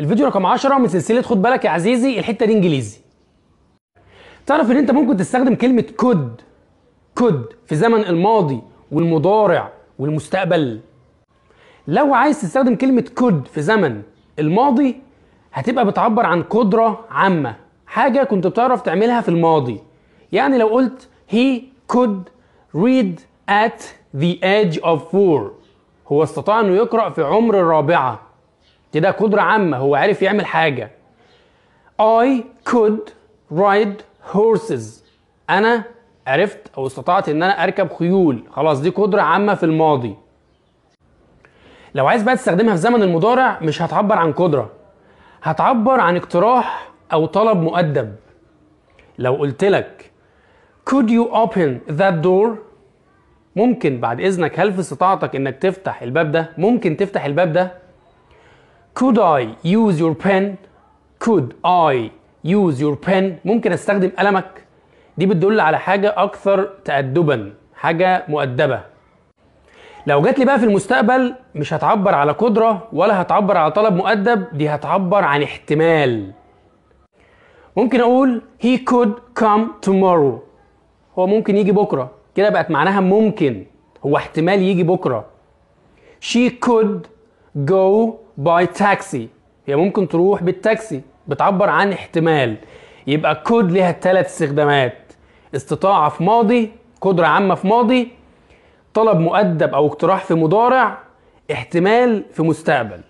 الفيديو رقم 10 من سلسله خد بالك يا عزيزي الحته دي انجليزي تعرف ان انت ممكن تستخدم كلمه كود كود في زمن الماضي والمضارع والمستقبل لو عايز تستخدم كلمه كود في زمن الماضي هتبقى بتعبر عن قدره عامه حاجه كنت بتعرف تعملها في الماضي يعني لو قلت he could read at the age of four هو استطاع انه يقرا في عمر الرابعه دي ده قدرة عامة هو عارف يعمل حاجة I could ride horses أنا عرفت أو استطعت إن أنا أركب خيول خلاص دي قدرة عامة في الماضي لو عايز بقى تستخدمها في زمن المضارع مش هتعبر عن قدرة هتعبر عن اقتراح أو طلب مؤدب لو قلت لك could you open that door ممكن بعد إذنك هل في استطاعتك إنك تفتح الباب ده ممكن تفتح الباب ده could I use your pen could I use your pen ممكن استخدم قلمك دي بتدل على حاجة أكثر تأدبا حاجة مؤدبة لو جات لي بقى في المستقبل مش هتعبر على قدرة ولا هتعبر على طلب مؤدب دي هتعبر عن احتمال ممكن أقول he could come tomorrow هو ممكن يجي بكرة كده بقت معناها ممكن هو احتمال يجي بكرة she could go by taxi هي ممكن تروح بالتاكسي بتعبر عن احتمال يبقى كود ليها ثلاث استخدامات استطاعة في ماضي قدرة عامة في ماضي طلب مؤدب أو اقتراح في مضارع احتمال في مستقبل